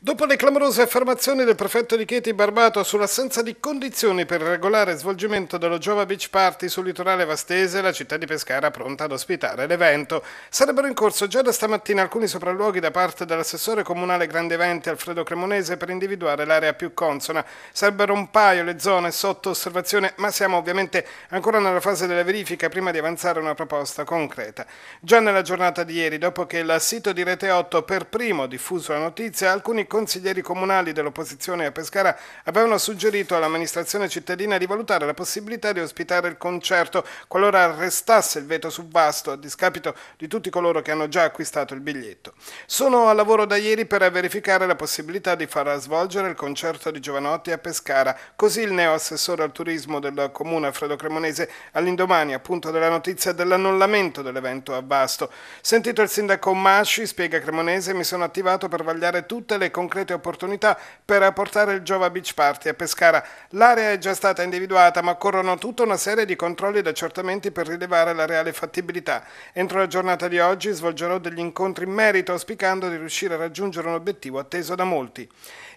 Dopo le clamorose affermazioni del prefetto di Chieti Barbato sull'assenza di condizioni per il regolare svolgimento dello Giova Beach Party sul litorale vastese, la città di Pescara è pronta ad ospitare l'evento. Sarebbero in corso già da stamattina alcuni sopralluoghi da parte dell'assessore comunale Grande Eventi Alfredo Cremonese per individuare l'area più consona. Sarebbero un paio le zone sotto osservazione, ma siamo ovviamente ancora nella fase della verifica prima di avanzare una proposta concreta. Già nella giornata di ieri, dopo che il sito di Rete 8 per primo ha diffuso la notizia, alcuni consiglieri comunali dell'opposizione a Pescara avevano suggerito all'amministrazione cittadina di valutare la possibilità di ospitare il concerto qualora restasse il veto su Vasto a discapito di tutti coloro che hanno già acquistato il biglietto. Sono a lavoro da ieri per verificare la possibilità di far svolgere il concerto di Giovanotti a Pescara, così il neo assessore al turismo del comune Alfredo Cremonese all'indomani appunto della notizia dell'annullamento dell'evento a Vasto. Sentito il sindaco Masci, spiega Cremonese, mi sono attivato per vagliare tutte le concrete opportunità per apportare il Giova Beach Party a Pescara. L'area è già stata individuata, ma occorrono tutta una serie di controlli ed accertamenti per rilevare la reale fattibilità. Entro la giornata di oggi svolgerò degli incontri in merito, auspicando di riuscire a raggiungere un obiettivo atteso da molti.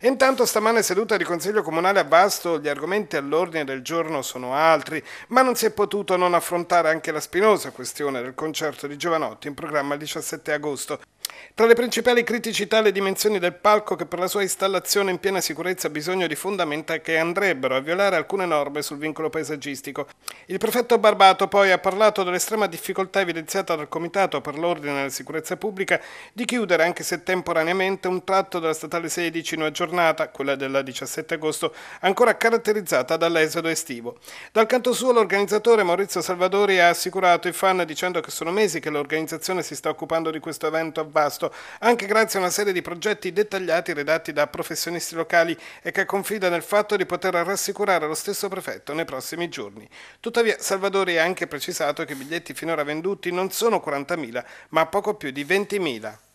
intanto stamane seduta di Consiglio Comunale a Basto, gli argomenti all'ordine del giorno sono altri, ma non si è potuto non affrontare anche la spinosa questione del concerto di Giovanotti in programma il 17 agosto. Tra le principali criticità le dimensioni del palco che per la sua installazione in piena sicurezza ha bisogno di fondamenta che andrebbero a violare alcune norme sul vincolo paesaggistico. Il prefetto Barbato poi ha parlato dell'estrema difficoltà evidenziata dal Comitato per l'Ordine e la Sicurezza Pubblica di chiudere anche se temporaneamente un tratto della statale 16 in una giornata, quella del 17 agosto, ancora caratterizzata dall'esodo estivo. Dal canto suo l'organizzatore Maurizio Salvadori ha assicurato i fan dicendo che sono mesi che l'organizzazione si sta occupando di questo evento a vasto impasto, anche grazie a una serie di progetti dettagliati redatti da professionisti locali e che confida nel fatto di poter rassicurare lo stesso prefetto nei prossimi giorni. Tuttavia Salvadori ha anche precisato che i biglietti finora venduti non sono 40.000 ma poco più di 20.000.